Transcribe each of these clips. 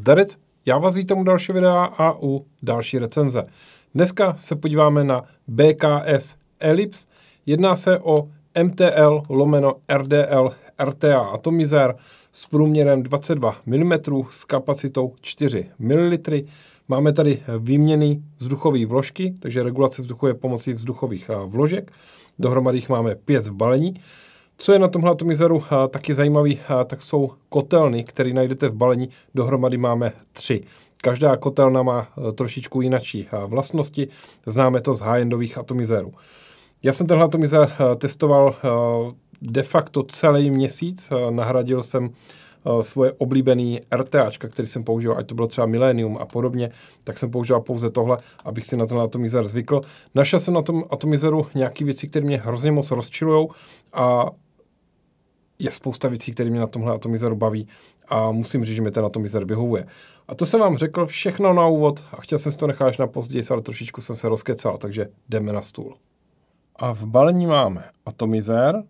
zdarec. Já vás vítám u dalšího videa a u další recenze. Dneska se podíváme na BKS Ellipse. Jedná se o MTL lomeno RDL RTA atomizér s průměrem 22 mm s kapacitou 4 ml. Máme tady výměny vzduchové vložky, takže regulace vzduchu je pomocí vzduchových eh, vložek. Dohromady jich máme pět v balení. Co je na tomhle mizeru eh, taky zajímavý, eh, tak jsou kotelny, které najdete v balení. Dohromady máme tři. Každá kotelna má eh, trošičku jinačí vlastnosti, známe to z high-endových atomizérů. Já jsem tenhle atomizer testoval de facto celý měsíc, nahradil jsem svoje oblíbený RTAčka, který jsem používal, ať to bylo třeba Millennium a podobně, tak jsem používal pouze tohle, abych si na ten atomizer zvykl. Našel jsem na tom atomizeru nějaké věci, které mě hrozně moc rozčilujou a je spousta věcí, které mě na tomhle atomizer baví a musím říct, že mi ten atomizer vyhovuje. A to jsem vám řekl všechno na úvod a chtěl jsem si to nechat až na později, ale trošičku jsem se rozkecal, takže jdeme na stůl. A v balení máme atomizer,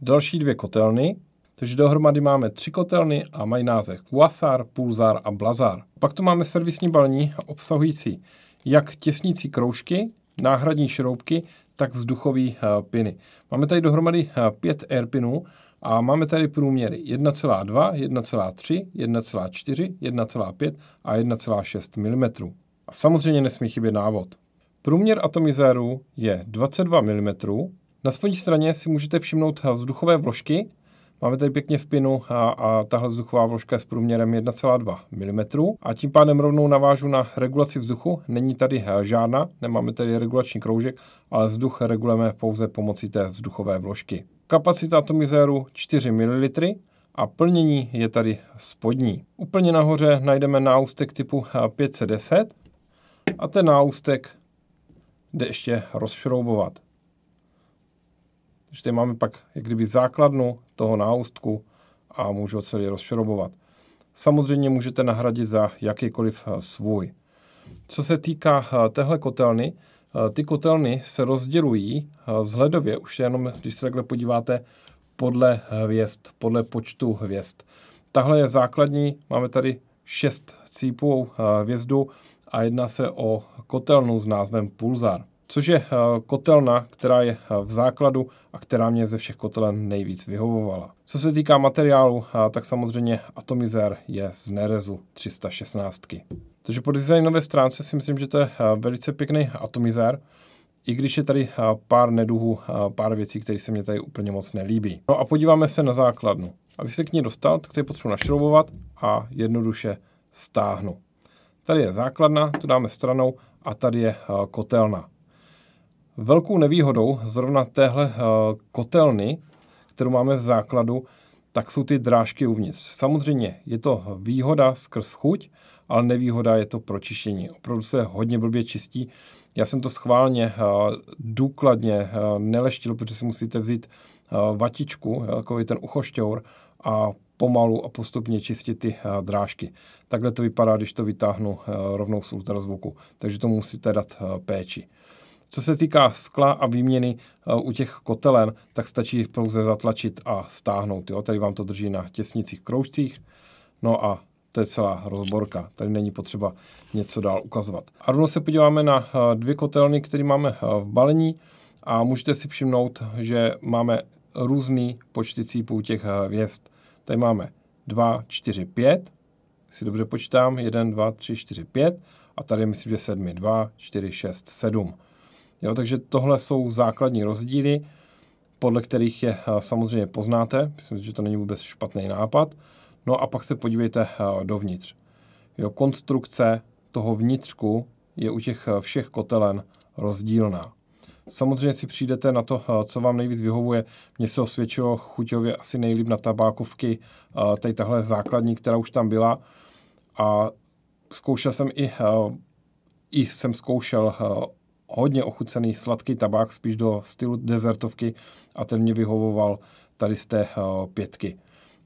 další dvě kotelny, takže dohromady máme tři kotelny a mají název Quasar, Pulsar a Blazar. Pak tu máme servisní balení obsahující jak těsnící kroužky, náhradní šroubky, tak vzduchové eh, piny. Máme tady dohromady eh, pět airpinů a máme tady průměry 1,2, 1,3, 1,4, 1,5 a 1,6 mm. A samozřejmě nesmí chybět návod. Průměr atomizéru je 22 mm. Na spodní straně si můžete všimnout eh, vzduchové vložky, Máme tady pěkně v pinu a, a tahle vzduchová vložka je s průměrem 1,2 mm. A tím pádem rovnou navážu na regulaci vzduchu. Není tady eh, žádná, nemáme tady regulační kroužek, ale vzduch regulujeme pouze pomocí té vzduchové vložky. Kapacita atomizéru 4 ml a plnění je tady spodní. Úplně nahoře najdeme náustek typu 510 eh, a ten náustek jde ještě rozšroubovat. Takže tady máme pak jak kdyby základnu toho náustku a můžu ho celý rozšrobovat. Samozřejmě můžete nahradit za jakýkoliv eh, svůj. Co se týká eh, téhle kotelny, eh, ty kotelny se rozdělují vzhledově, už jenom když se takhle podíváte, podle hvězd, podle počtu hvězd. Tahle je základní, máme tady šest cípů hvězdu a jedná se o kotelnu s názvem Pulsar což je eh, kotelna, která je eh, v základu a která mě ze všech kotelen nejvíc vyhovovala. Co se týká materiálu, eh, tak samozřejmě Atomizer je z Nerezu 316. Takže po designové stránce si myslím, že to je velice pěkný Atomizer, i když je tady pár neduhů, pár věcí, které se mě tady úplně moc nelíbí. No a podíváme se na základnu. Abych se k ní dostal, tak tady potřebuji našroubovat a jednoduše stáhnu. Tady je základna, tu dáme stranou a tady je kotelna. Velkou nevýhodou zrovna téhle eh, kotelny, kterou máme v základu, tak jsou ty drážky uvnitř. Samozřejmě je to výhoda skrz chuť, ale nevýhoda je to pročištění. Opravdu se hodně blbě čistí. Já jsem to schválně eh, důkladně eh, neleštil, protože si musíte vzít vatičku, takový ten uchošťour a pomalu a postupně čistit ty drážky. Takhle to vypadá, když to vytáhnu rovnou z ultrazvuku, takže to musíte dát péči. Co se týká skla a výměny eh, u těch kotelen, tak stačí pouze zatlačit a stáhnout. Jo? Tady vám to drží na těsnicích kroužcích. No a to je celá rozborka. Tady není potřeba něco dál ukazovat. A rovnou se podíváme na eh, dvě kotelny, které máme eh, v balení a můžete si všimnout, že máme různý počty cípů těch hvězd. Tady máme 2, 4, 5, si dobře počítám, 1, 2, 3, 4, 5 a tady myslím, že 7, 2, 4, 6, 7. Jo, takže tohle jsou základní rozdíly, podle kterých je eh, samozřejmě poznáte. Myslím, že to není vůbec špatný nápad. No a pak se podívejte eh, dovnitř. Jo, konstrukce toho vnitřku je u těch eh, všech kotelen rozdílná. Samozřejmě si přijdete na to, co vám nejvíc vyhovuje. Mně se osvědčilo chuťově asi nejlíp na tabákovky, tady tahle základní, která už tam byla. A zkoušel jsem i, i jsem zkoušel hodně ochucený sladký tabák, spíš do stylu dezertovky a ten mě vyhovoval tady z té eh, pětky.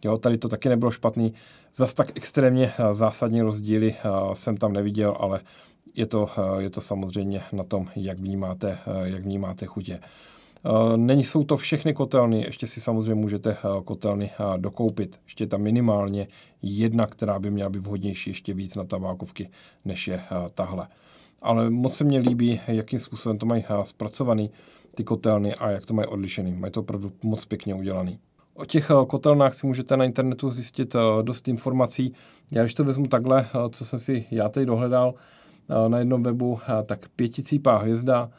Jo, tady to taky nebylo špatný. Zas tak extrémně eh, zásadní rozdíly eh, jsem tam neviděl, ale je to, je to samozřejmě na tom, jak vnímáte, jak vnímáte chutě. Není jsou to všechny kotelny, ještě si samozřejmě můžete kotelny dokoupit. Ještě tam minimálně jedna, která by měla být vhodnější ještě víc na tabákovky, než je tahle ale moc se mně líbí, jakým způsobem to mají eh, zpracovaný ty kotelny a jak to mají odlišený. Mají to opravdu moc pěkně udělaný. O těch eh, kotelnách si můžete na internetu zjistit eh, dost informací. Já když to vezmu takhle, co jsem si já teď dohledal na jednom webu, tak pěticípá hvězda,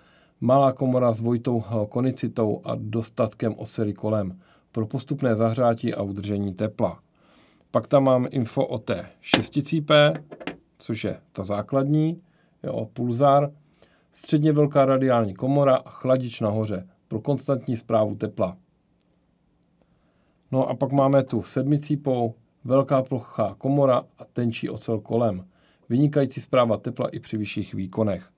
malá komora s dvojitou konicitou a dostatkem osely kolem pro postupné zahřátí a udržení tepla. Pak tam mám info o té šesticípé, což je ta základní, jo, pulzár, středně velká radiální komora a chladič nahoře pro konstantní zprávu tepla. No a pak máme tu sedmicípou, velká plochá komora a tenčí ocel kolem. Vynikající zpráva tepla i při vyšších výkonech.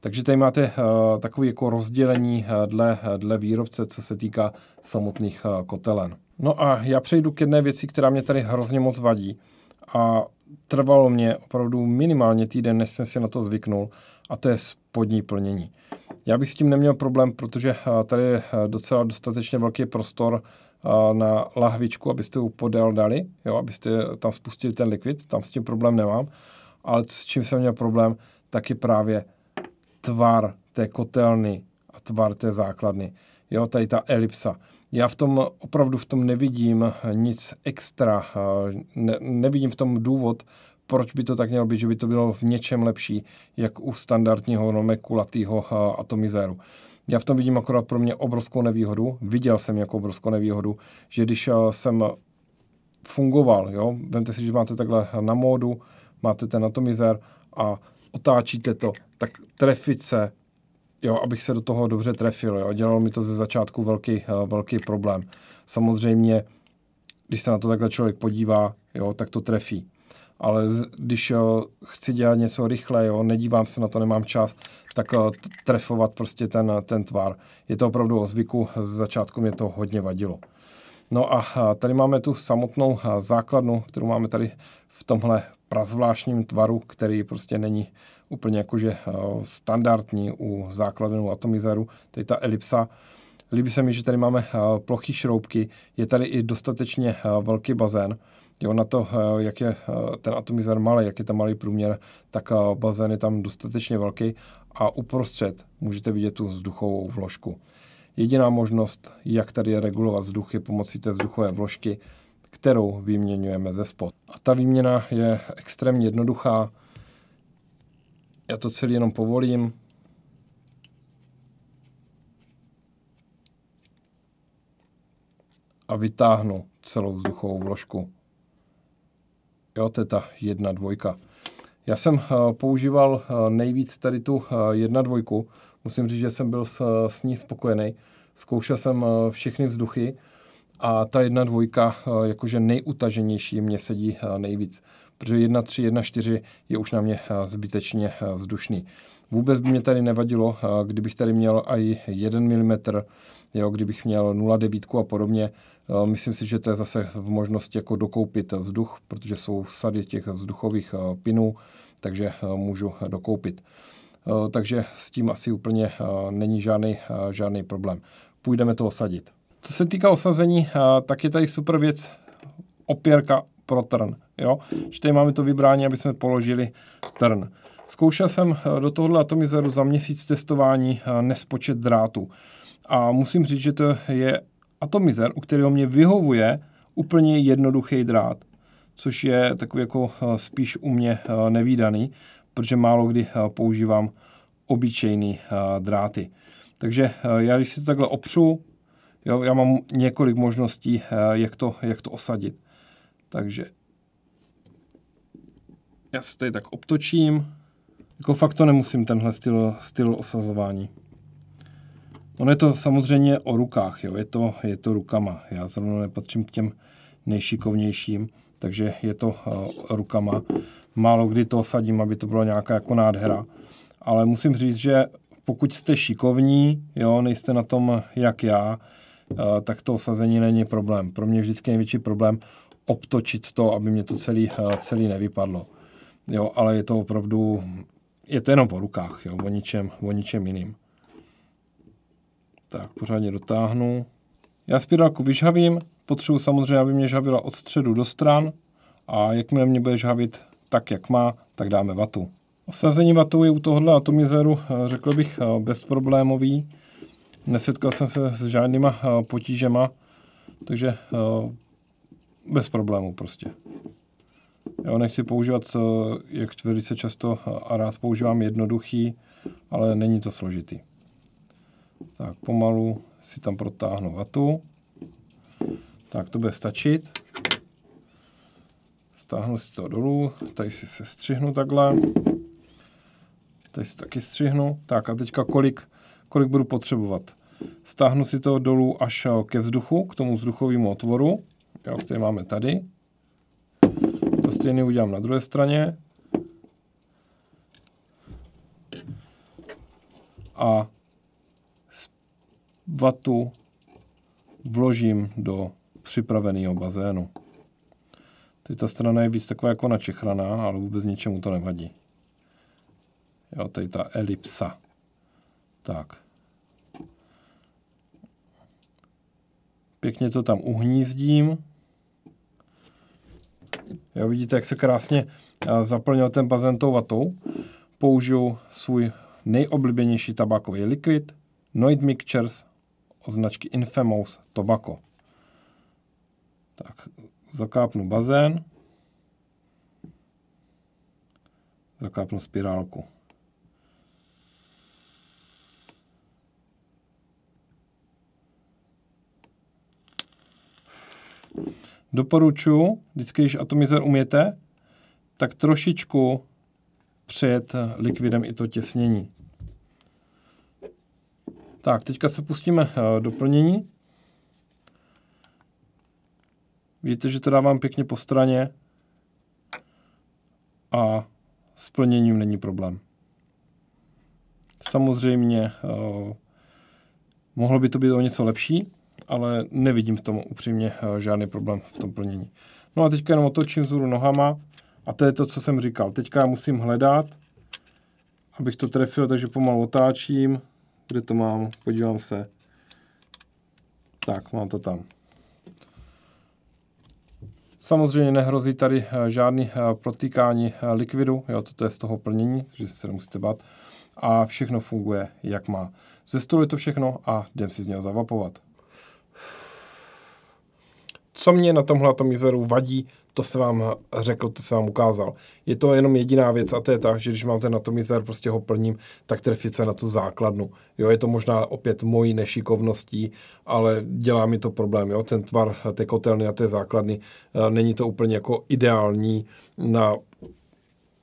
Takže tady máte uh, eh, takové jako rozdělení uh, dle, uh, dle výrobce, co se týká samotných uh, kotelen. No a já přejdu k jedné věci, která mě tady hrozně moc vadí a trvalo mě opravdu minimálně týden, než jsem si na to zvyknul a to je spodní plnění. Já bych s tím neměl problém, protože eh, tady je eh, docela dostatečně velký prostor eh, na lahvičku, abyste ji podél dali, jo, abyste tam spustili ten likvid, tam s tím problém nemám, ale s čím jsem měl problém, tak je právě tvar té kotelny a tvar té základny. Jo, tady ta elipsa. Já v tom opravdu v tom nevidím nic extra, ne, nevidím v tom důvod, proč by to tak mělo být, že by to bylo v něčem lepší, jak u standardního nome kulatého atomizéru. Já v tom vidím akorát pro mě obrovskou nevýhodu, viděl jsem jako obrovskou nevýhodu, že když eh, jsem fungoval, jo, vemte si, že máte takhle na módu, máte ten atomizér a otáčíte to, tak trefit se jo, abych se do toho dobře trefil. Jo. Dělalo mi to ze začátku velký, eh, velký problém. Samozřejmě, když se na to takhle člověk podívá, jo, tak to trefí. Ale z, když jo, eh, chci dělat něco rychle, jo, nedívám se na to, nemám čas, tak eh, trefovat prostě ten, ten tvar. Je to opravdu o zvyku, z začátku mě to hodně vadilo. No a tady máme tu samotnou základnu, kterou máme tady v tomhle prazvláštním tvaru, který prostě není úplně jakože eh, standardní u základenů atomizeru, tady ta elipsa. Líbí se mi, že tady máme eh, plochý šroubky, je tady i dostatečně eh, velký bazén. Jo, na to, jak je ten atomizer malý, jak je tam malý průměr, tak bazén je tam dostatečně velký a uprostřed můžete vidět tu vzduchovou vložku. Jediná možnost, jak tady regulovat vzduch, je pomocí té vzduchové vložky, kterou vyměňujeme ze spod. A ta výměna je extrémně jednoduchá. Já to celý jenom povolím. A vytáhnu celou vzduchovou vložku. Jo, to je ta jedna dvojka. Já jsem eh, používal eh, nejvíc tady tu eh, jedna dvojku. Musím říct, že jsem byl s, s ní spokojený. Zkoušel jsem všechny vzduchy a ta jedna dvojka, eh, jakože nejutaženější, mě sedí eh, nejvíc. Protože jedna tři jedna čtyři je už na mě eh, zbytečně vzdušný. Vůbec by mě tady nevadilo, kdybych tady měl i 1 mm, jo, kdybych měl 0,9 a podobně. Myslím si, že to je zase v možnosti jako dokoupit vzduch, protože jsou sady těch vzduchových pinů, takže můžu dokoupit. Takže s tím asi úplně není žádný, žádný problém. Půjdeme to osadit. Co se týká osazení, eh, tak je tady super věc opěrka pro trn. Jo? Že tady máme to vybrání, aby jsme položili trn. Zkoušel jsem eh, do tohohle atomizeru za měsíc testování eh, nespočet drátů. A musím říct, že to je atomizer, u kterého mě vyhovuje úplně jednoduchý drát, což je takový jako spíš u mě nevýdaný, protože málo kdy používám obyčejný dráty. Takže já když si to takhle opřu, Jo, já mám několik možností, eh, jak to, jak to osadit. Takže já se tady tak obtočím. Jako fakt to nemusím, tenhle styl, styl osazování. On je to samozřejmě o rukách, jo? Je, to, je to rukama. Já zrovna nepatřím k těm nejšikovnějším, takže je to uh, rukama. Málo kdy to osadím, aby to bylo nějaká jako nádhera. Ale musím říct, že pokud jste šikovní, jo, nejste na tom jak já, Eh, tak to osazení není problém. Pro mě vždycky největší problém obtočit to, aby mě to celý, eh, celý nevypadlo. Jo, ale je to opravdu, je to jenom po rukách, jo, o ničem, o ničem jiným. Tak, pořádně dotáhnu. Já spirálku vyžhavím, potřebuji samozřejmě, aby mě žhavila od středu do stran a jakmile mě bude žhavit tak, jak má, tak dáme vatu. Osazení vatou je u tohohle atomizeru, eh, řekl bych, bezproblémový. Nesetkal jsem se s žádnýma eh, potížema, takže eh, bez problémů prostě. Já nechci používat, eh, jak velice často a rád používám, jednoduchý, ale není to složitý. Tak pomalu si tam protáhnu vatu. Tak to bude stačit. Stáhnu si to dolů, tady si se střihnu takhle. Tady si taky střihnu. Tak a teďka kolik kolik budu potřebovat. Stáhnu si to dolů až eh, ke vzduchu, k tomu vzduchovému otvoru, jo, který máme tady. To stejně udělám na druhé straně. A vatu vložím do připraveného bazénu. Teď ta strana je víc taková jako načechraná, ale vůbec ničemu to nevadí. Jo, tady ta elipsa. Tak. Pěkně to tam uhnízdím. Jo, vidíte, jak se krásně eh, zaplnil ten bazén tou vatou. Použiju svůj nejoblíbenější tabakový likvid Noid Mixtures od značky Infamous Tobacco. Tak, zakápnu bazén. Zakápnu spirálku. doporučuji, vždycky, když atomizer umíte, tak trošičku přijet eh, likvidem i to těsnění. Tak, teďka se pustíme eh, do plnění. Vidíte, že to dávám pěkně po straně a s plněním není problém. Samozřejmě eh, mohlo by to být o něco lepší, ale nevidím v tom upřímně eh, žádný problém v tom plnění. No a teďka jenom otočím vzhůru nohama a to je to, co jsem říkal. Teďka já musím hledat, abych to trefil, takže pomalu otáčím. Kde to mám? Podívám se. Tak, mám to tam. Samozřejmě nehrozí tady eh, žádný eh, protýkání likvidu, jo, toto je z toho plnění, takže se nemusíte bát. A všechno funguje, jak má. Zestuduji to všechno a jdem si z něho zavapovat co mě na tomhle jezeru vadí, to se vám řekl, to se vám ukázal. Je to jenom jediná věc a to je ta, že když mám ten na tom prostě ho plním, tak trefit se na tu základnu. Jo, je to možná opět mojí nešikovností, ale dělá mi to problém. Jo? Ten tvar té kotelny a té základny, eh, není to úplně jako ideální na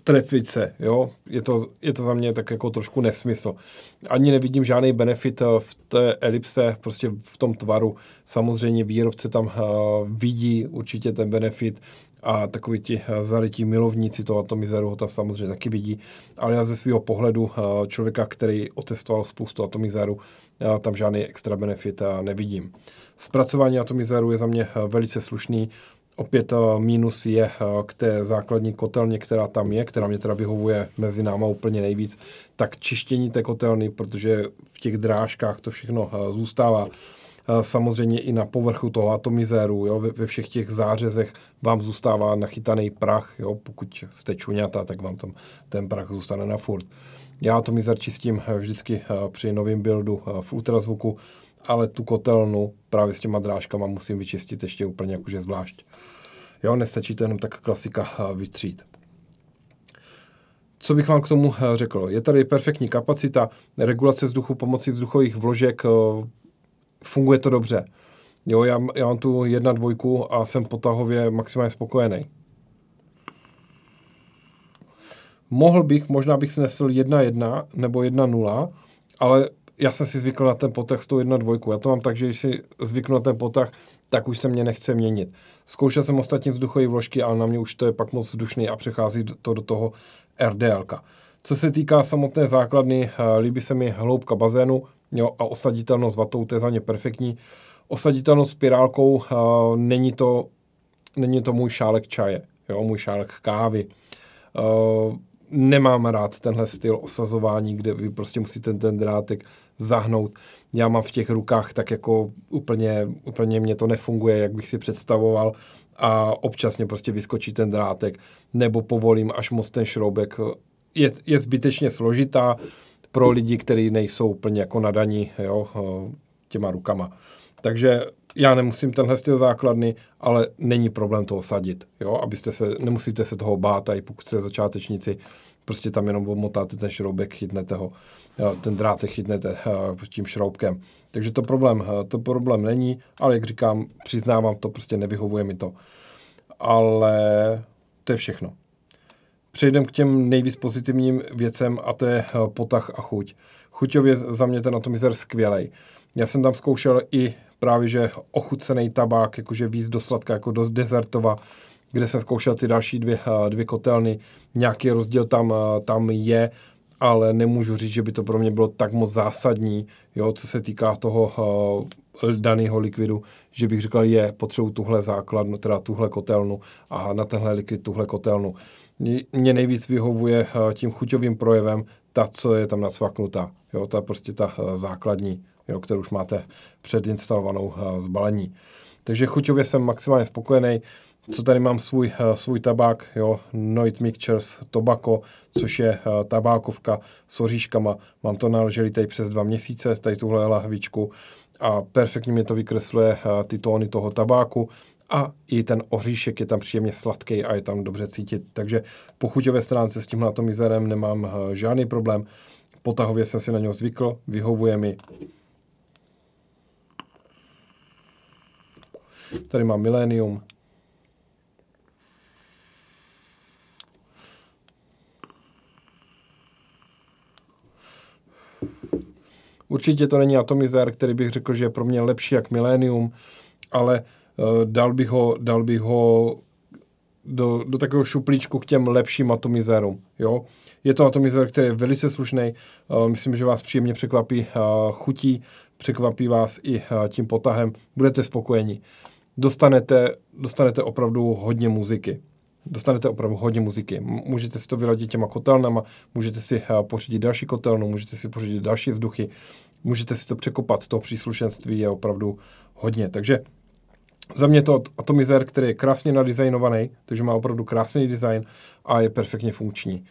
trefit se, jo. Je to, je to za mě tak jako trošku nesmysl. Ani nevidím žádný benefit eh, v té elipse, prostě v tom tvaru. Samozřejmě výrobce tam uh, vidí určitě ten benefit a takový ti eh, zarytí milovníci toho atomizeru ho tam samozřejmě taky vidí, ale já ze svého pohledu uh, člověka, který otestoval spoustu atomizeru, tam žádný extra benefit nevidím. Zpracování atomizeru je za mě velice slušný, Opět eh, mínus je eh, k té základní kotelně, která tam je, která mě teda vyhovuje mezi náma úplně nejvíc, tak čištění té kotelny, protože v těch drážkách to všechno eh, zůstává samozřejmě i na povrchu toho atomizéru, jo, ve, všech těch zářezech vám zůstává nachytaný prach, jo, pokud jste čuňata, tak vám tam ten prach zůstane na furt. Já atomizer čistím vždycky při novém buildu v ultrazvuku, ale tu kotelnu právě s těma drážkama musím vyčistit ještě úplně jakože zvlášť. Jo, nestačí to jenom tak klasika eh, vytřít. Co bych vám k tomu eh, řekl? Je tady perfektní kapacita regulace vzduchu pomocí vzduchových vložek, eh, funguje to dobře. Jo, já, já mám tu jedna dvojku a jsem potahově maximálně spokojený. Mohl bych, možná bych snesl 1-1 nebo 1-0, ale já jsem si zvykl na ten potah s tou 1-2. Já to mám tak, že když si zvyknu na ten potah, tak už se mě nechce měnit. Zkoušel jsem ostatní vzduchové vložky, ale na mě už to je pak moc vzdušný a přechází to do toho RDL. Co se týká samotné základny, eh, líbí se mi hloubka bazénu jo, a osaditelnost vatou, to je za ně perfektní. Osaditelnost spirálkou, eh, není, to, není to můj šálek čaje, jo, můj šálek kávy. Eh, nemám rád tenhle styl osazování, kde vy prostě musíte ten drátek zahnout. Já mám v těch rukách tak jako úplně, úplně mě to nefunguje, jak bych si představoval a občas mě prostě vyskočí ten drátek nebo povolím až moc ten šroubek. Je, je zbytečně složitá pro lidi, kteří nejsou úplně jako nadaní jo, těma rukama. Takže já nemusím tenhle styl základny, ale není problém to osadit, jo, abyste se, nemusíte se toho bát, a i pokud jste začátečníci, prostě tam jenom omotáte ten šroubek, chytnete ho ten drát je chytnete eh, tím šroubkem. Takže to problém, eh, to problém není, ale jak říkám, přiznávám to, prostě nevyhovuje mi to. Ale to je všechno. Přejdeme k těm nejvíc pozitivním věcem a to je eh, potah a chuť. Chuťově za mě ten atomizer skvělej. Já jsem tam zkoušel i právě, že ochucený tabák, jakože víc do sladka, jako do dezertova, kde jsem zkoušel ty další dvě, dvě kotelny. Nějaký rozdíl tam, tam je, ale nemůžu říct, že by to pro mě bylo tak moc zásadní, jo, co se týká toho uh, daného likvidu, že bych říkal, je, potřebuji tuhle základnu, teda tuhle kotelnu a na tenhle likvid tuhle kotelnu. Mě nejvíc vyhovuje uh, tím chuťovým projevem ta, co je tam nacvaknutá, jo, ta prostě ta uh, základní, jo, kterou už máte předinstalovanou uh, zbalení. Takže chuťově jsem maximálně spokojený. Uh, co tady mám svůj, eh, svůj tabák, jo, Noit Mixtures Tobacco, což je eh, tabákovka s oříškama. Mám to na tady přes dva měsíce, tady tuhle lahvičku a perfektně mě to vykresluje eh, ty tóny toho tabáku a i ten oříšek je tam příjemně sladký a je tam dobře cítit. Takže po chuťové stránce s tímhle tom nemám žádný problém. Potahově jsem si na něho zvykl, vyhovuje mi. Tady mám Millennium, Určitě to není atomizér, který bych řekl, že je pro mě lepší jak Millennium, ale uh, dal bych ho, dal bych ho do, do takového šuplíčku k těm lepším atomizérům. Jo? Je to atomizér, který je velice slušný, uh, eh, myslím, že vás příjemně překvapí uh, chutí, překvapí vás i uh, tím potahem, budete spokojeni. Dostanete, dostanete opravdu hodně muziky. Dostanete opravdu hodně muziky. Můžete si to vyladit těma kotelnama, můžete si pořídit další kotelnu, můžete si pořídit další vzduchy, můžete si to překopat, to příslušenství je opravdu hodně. Takže za mě to atomizer, který je krásně nadizajnovaný, takže má opravdu krásný design a je perfektně funkční.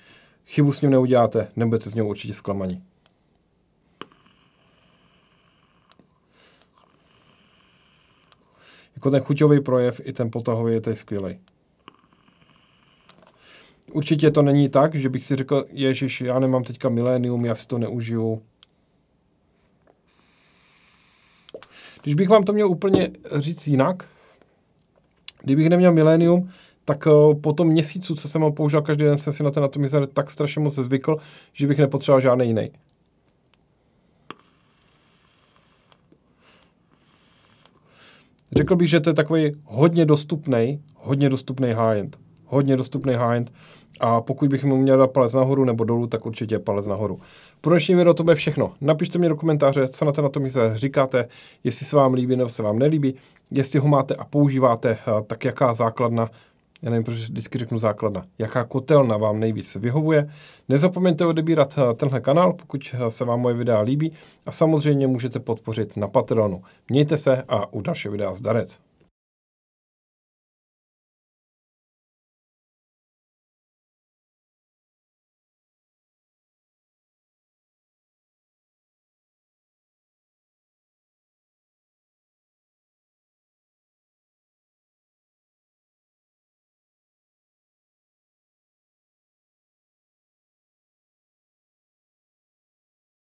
Chybu s ním neuděláte, nebudete s ním určitě zklamaní. Jako ten chuťový projev i ten potahový je tady skvělý. Určitě to není tak, že bych si řekl, ježiš, já nemám teďka milénium, já si to neužiju. Když bych vám to měl úplně říct jinak, kdybych neměl milénium, tak eh, po tom měsícu, co jsem ho použil každý den, jsem si na ten atomizer tak strašně moc zvykl, že bych nepotřeboval žádný jiný. Řekl bych, že to je takový hodně dostupný, hodně dostupný high-end. Hodně dostupný high-end. A pokud bych mu měl dát palec nahoru nebo dolů, tak určitě palec nahoru. Pro dnešní video to bude všechno. Napište mi do komentáře, co na to na tom říkáte, jestli se vám líbí nebo se vám nelíbí, jestli ho máte a používáte, eh, tak jaká základna já nevím, proč vždycky řeknu základna, jaká kotelna vám nejvíc vyhovuje. Nezapomeňte odebírat eh, tenhle kanál, pokud eh, se vám moje videa líbí a samozřejmě můžete podpořit na Patreonu. Mějte se a u dalšího videa zdarec.